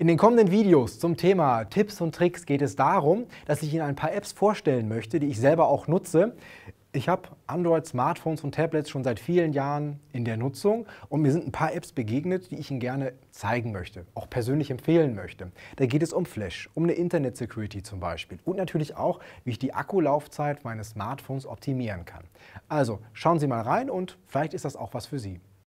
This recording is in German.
In den kommenden Videos zum Thema Tipps und Tricks geht es darum, dass ich Ihnen ein paar Apps vorstellen möchte, die ich selber auch nutze. Ich habe Android-Smartphones und Tablets schon seit vielen Jahren in der Nutzung und mir sind ein paar Apps begegnet, die ich Ihnen gerne zeigen möchte, auch persönlich empfehlen möchte. Da geht es um Flash, um eine Internet-Security zum Beispiel und natürlich auch, wie ich die Akkulaufzeit meines Smartphones optimieren kann. Also schauen Sie mal rein und vielleicht ist das auch was für Sie.